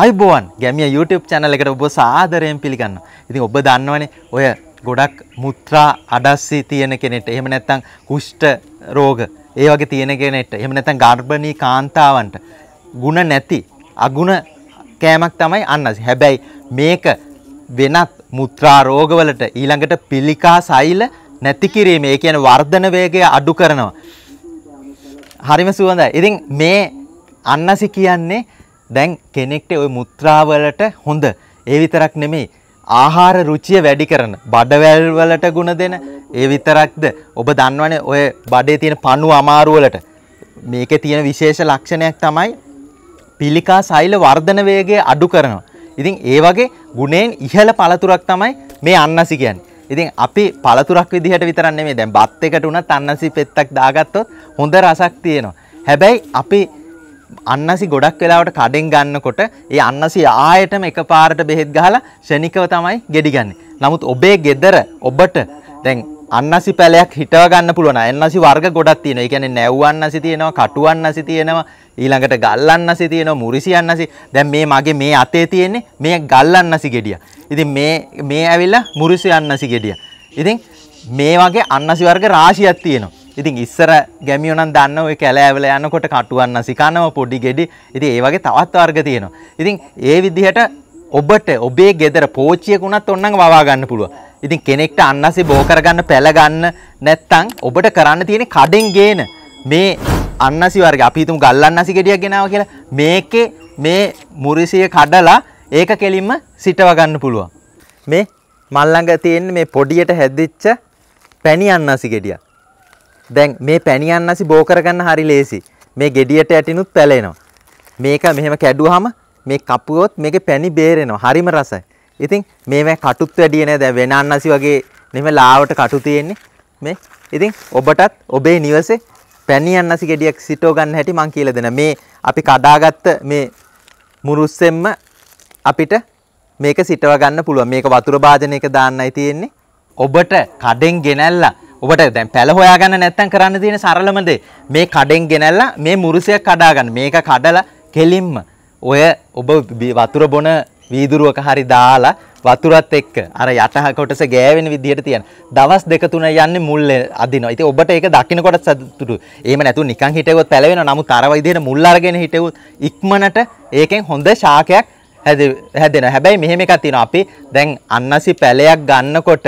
ආයිබෝන් ගැමිය YouTube channel එකට ඔබ සාදරයෙන් පිළිගන්න. ඉතින් ඔබ දන්නවනේ ඔය ගොඩක් මුත්‍රා අඩස්සී තියෙන කෙනෙට එහෙම නැත්නම් කුෂ්ඨ රෝග ඒ වගේ තියෙන කෙනෙට එහෙම නැත්නම් ගර්භණී කාන්තාවන්ට ಗುಣ නැති අගුණ කෑමක් තමයි අන්නසි. හැබැයි මේක වෙනත් මුත්‍රා රෝගවලට ඊළඟට පිළිකා සෛල නැති කිරීම ඒ කියන්නේ වර්ධන වේගය අඩු කරනවා. හරිම සුවඳයි. ඉතින් මේ අන්නසි කියන්නේ දැන් කෙනෙක්ට ওই මුත්‍රාවලට හොඳ ඒ විතරක් නෙමෙයි ආහාර රුචිය වැඩි කරන බඩවැල් වලට ಗುಣ දෙන ඒ විතරක්ද ඔබ දන්නවනේ ඔය බඩේ තියෙන පණු අමාරු වලට මේකේ තියෙන විශේෂ ලක්ෂණයක් තමයි පිළිකා සෛල වර්ධන වේගය අඩු කරනවා. ඉතින් ඒ වගේ ගුණයෙන් ඉහළ පළතුරක් තමයි මේ අන්නසි කියන්නේ. ඉතින් අපි පළතුරක් විදිහට විතරක් නෙමෙයි දැන් බත් එකට උනත් අන්නසි පෙත්තක් දාගත්තොත් හොඳ රසක් තියෙනවා. හැබැයි අපි අන්නසි ගොඩක් වෙලාවට කඩෙන් ගන්නකොට ඒ අන්නසි ආයටම එක පාරට බෙහෙත් ගහලා ෂණිකව තමයි ගෙඩිගන්නේ. නමුත් ඔබේ ගෙදර ඔබට දැන් අන්නසි පැලයක් හිටව ගන්න පුළුවන්. අන්නසි වර්ග ගොඩක් තියෙනවා. ඒ කියන්නේ නැව් අන්නසි තියෙනවා, කටු අන්නසි තියෙනවා, ඊළඟට ගල් අන්නසි තියෙනවා, මුරිසි අන්නසි. දැන් මේ මගේ මේ අතේ තියෙන්නේ මේ ගල් අන්නසි ගෙඩිය. ඉතින් මේ මේ ඇවිල්ලා මුරිසි අන්නසි ගෙඩිය. ඉතින් මේ වගේ අන්නසි වර්ග රාශියක් තියෙනවා. ඉතින් ඉස්සර ගැමියෝනම් දන්න ඔය කැලෑවල යනකොට කටුවන්න සිකනව පොඩි ගෙඩි ඉතින් ඒ වගේ තවත් වර්ග තියෙනවා. ඉතින් ඒ විදිහට ඔබට ඔබේ ගෙදර පෝච්චියකුණත් ඔන්නඟ වවා ගන්න පුළුව. ඉතින් කෙනෙක්ට අන්නසේ බෝ කරගන්න පැල ගන්න නැත්තම් ඔබට කරන්න තියෙන කඩෙන් ගේන මේ අන්නසි වර්ග අපි හිතමු ගල්ලන්නසි ගෙඩියක් ගෙනාවා කියලා මේකේ මේ මුරිසිය කඩලා ඒක කෙලින්ම සිටව ගන්න පුළුවන්. මේ මල්ලඟ තියෙන මේ පොඩියට හැදිච්ච පැණි අන්නසි ගෙඩියක්. දැන් මේ පැණියන් නැසි බෝ කරගන්න හරි ලේසි. මේ gediයට ඇටිනුත් පැලෙනවා. මේක මෙහෙම කැඩුවාම මේ කපුවොත් මේකේ පැණි බේරෙනවා. හරිම රසයි. ඉතින් මේවා කටුත් වැඩි නෑ. දැන් වෙනන්නසි වගේ මෙහෙම ලාවට කටු තියෙන්නේ. මේ ඉතින් ඔබටත් ඔබේ නිවසේ පැණියන් නැසි gediයක් සිටව ගන්න හැටි මම කියලා දෙනවා. මේ අපි කඩාගත්ත මේ මුරුස්සෙන්ම අපිට මේක සිටව ගන්න පුළුවන්. මේක වතුර භාජනයක දාන්නයි තියෙන්නේ. ඔබට කඩෙන් ගෙනැල්ලා ඔබට දැන් පැල හොයාගන්න නැත්තම් කරන්න තියෙන සරලම දේ මේ කඩෙන් ගෙනල්ලා මේ මුරුසයක් කඩා ගන්න. මේක කඩලා කෙලින්ම ඔය ඔබ වතුර බොන වීදුරුවක හරි දාලා වතුරත් එක්ක අර යට කොටස ගෑවෙන විදිහට තියන. දවස් දෙක තුන යන්නේ මුල් අදිනවා. ඉතින් ඔබට ඒක දකින්නකොට සතුටු. එහෙම නැතු නිකන් හිටෙවොත් පැලවෙනවා. නමුත් අර විදිහට මුල් අරගෙන හිටෙවොත් ඉක්මනට ඒකෙන් හොඳ ශාකයක් හැදෙනවා. හැබැයි මෙහෙම එකක් තියෙනවා. අපි දැන් අන්නසි පැලයක් ගන්නකොට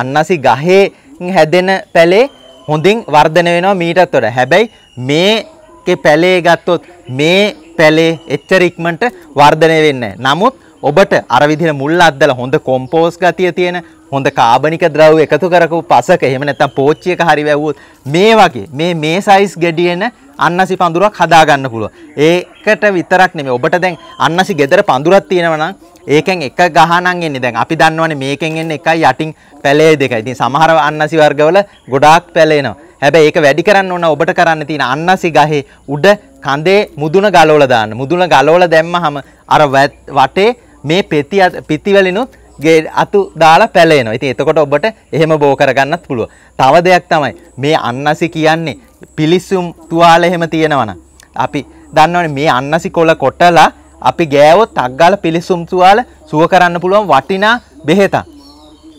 අන්නසි ගහේ හැදෙන පැලේ හොඳින් වර්ධනය වෙනවා මීටත් වඩා. හැබැයි මේකේ පැලේ ගත්තොත් මේ පැලේ එච්චර ඉක්මනට වර්ධනය වෙන්නේ නමුත් ඔබට අර විදිහට මුල් අද්දලා හොඳ කොම්පෝස් ගතිය තියෙන හොඳ කාබනික ද්‍රව්‍ය එකතු කරකපු පසක එහෙම නැත්නම් පෝච්චි එක හරි වැවුවොත් මේ වගේ මේ මේ සයිස් ගෙඩියන අන්නසි පඳුරක් හදාගන්න පුළුවන්. ඒකට විතරක් නෙමෙයි ඔබට දැන් අන්නසි ගෙදර පඳුරක් තියෙනවා නම් ඒකෙන් එක ගහනන් එන්නේ දැන් අපි දන්නවනේ මේකෙන් එන්නේ එකයි යටින් පැලේ දෙකයි. ඉතින් සමහර අන්නසි වර්ගවල ගොඩාක් පැලේනවා. හැබැයි ඒක වැඩි කරන්න ඕන ඔබට කරන්න තියෙන අන්නසි ගහේ උඩ කඳේ මුදුන ගලවලා දාන්න. මුදුන ගලවලා දැම්මහම අර වටේ මේ පෙති පිතිවලිනුත් ගේ අතු දාලා පැලේනවා. ඉතින් එතකොට ඔබට එහෙම බෝ කරගන්නත් පුළුවන්. තව දෙයක් තමයි මේ අන්නසි කියන්නේ පිලිසුම් තුවාල එහෙම තියෙනවනම් අපි දන්නවනේ මේ අන්නසි කොළ කොටලා අපි ගෑවොත් අක්ගාල පිලිසුම් තුවාල සුව කරන්න පුළුවන් වටිනා බෙහෙතක්.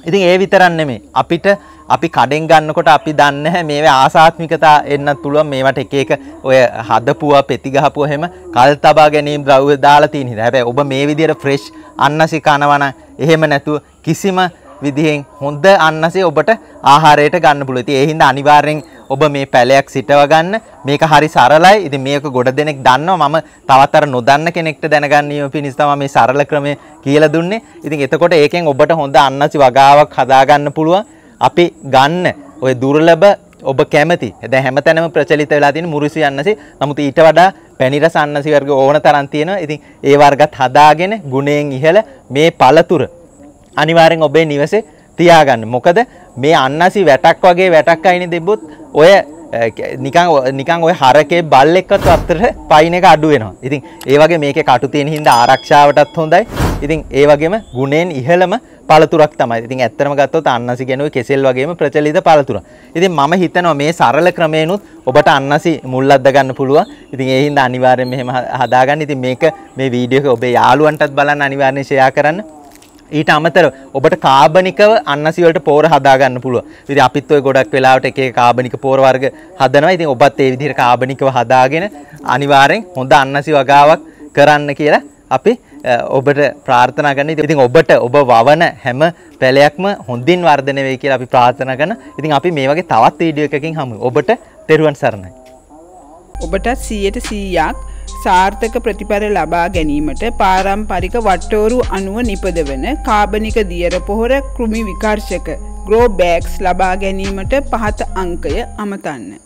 ඉතින් ඒ විතරක් නෙමෙයි. අපිට අපි කඩෙන් ගන්නකොට අපි දන්නේ නැහැ මේවා ආසාත්මිකතා එන්නත් පුළුවන් මේවට එක එක ඔය හදපුවා පෙති ගහපුවා එහෙම කල් තබා ගැනීම ද්‍රව්‍ය දාලා තියෙන හින්දා. හැබැයි ඔබ මේ විදියට ෆ්‍රෙෂ් අන්නසි කනවා නම් එහෙම නැතුව කිසිම විදිහෙන් හොඳ අන්නසේ ඔබට ආහාරයට ගන්න පුළුවන්. ඉතින් ඒ හින්දා අනිවාර්යෙන් ඔබ මේ පැලයක් සිටව ගන්න. මේක හරි සරලයි. ඉතින් මේක ගොඩ දෙනෙක් දන්නවා. මම තවත් අර නොදන්න කෙනෙක්ට දැනගන්නීම පිණිස තමයි මේ සරල ක්‍රමය කියලා දුන්නේ. ඉතින් එතකොට ඒකෙන් ඔබට හොඳ අන්නසි වගාවක් හදාගන්න පුළුවන්. අපි ගන්න ඔය දුර්ලභ ඔබ කැමති. දැන් හැමතැනම ප්‍රචලිත වෙලා තියෙන මුරුසි අන්නසි. නමුත් ඊට වඩා පැණිරස අන්නසි වර්ග ඕන තරම් තියෙනවා. ඉතින් ඒ වර්ගත් හදාගෙන ගුණයෙන් ඉහළ මේ පළතුර අනිවාරෙන් ඔබේ නිවසේ තියාගන්න මොකද මේ අන්නසි වැටක් වගේ වැටක් අයින දෙබොත් ඔය නිකං නිකං ඔය හරකේ බල්ලෙක්කත් අත්තර පයින එක අඩුවෙනවා ඉතින් ඒවගේ මේක කටු තියෙන හින්ද ආරක්ෂාවටත් හොඳයි ඉතින් ඒ වගේම ගුණෙන් ඉහළම පළතුරක් තමයි ඉතින් ඇත්තම ගත්තොත් අන්නසි ගැනුවේ කෙසෙල් වගේම ප්‍රචලිත පළතුර ඉතින් මම හිතනවා මේ සරල ක්‍රමේනුත් ඔබට අන්නසි මුල් අද්ද ගන්න පුළුවන් ඉතින් ඒ හින්දා අනිවාර්යෙන් මෙහෙම හදාගන්න ඉතින් මේක මේ වීඩියෝ එක ඔබේ යාළුවන්ටත් බලන්න අනිවාර්යෙන් ෂෙයා කරන්න ඊට අමතර ඔබට කාබනිකව අන්නසිවලට පෝර හදාගන්න පුළුව විදි අපිත්ව ගොඩක් වෙලාවට එක කාබනික පෝරවර්ග හදනවා ඉතින් ඔබත් ඒ විදිහට කාබනිකව හදාගෙන අනිවාරෙන් හොඳ අන්නසි වගාවක් කරන්න කියලා අපි ඔබට ප්‍රාර්ථනා කරන ඉතින් ඔබට ඔබ වවන හැම පැලයක්ම හොඳින් වර්ධනය වෙයි කියලා අපි ප්‍රාර්ථනා කරන ඉතින් අපි මේ වගේ තවත් වීඩියෝ එකකින් හමු ඔබට තෙරුවන් සරණයි ඔබටත් 100ට 100ක් සාර්ථක ප්‍රතිඵල ලබා ගැනීමට පාරම්පරික වට්ටෝරු අනුව නිපදවන කාබනික දියර පොහොර කෘමි විකර්ශක ග්‍රෝබෑක්ස් ලබා ගැනීමට පහත අංකය අමතන්න.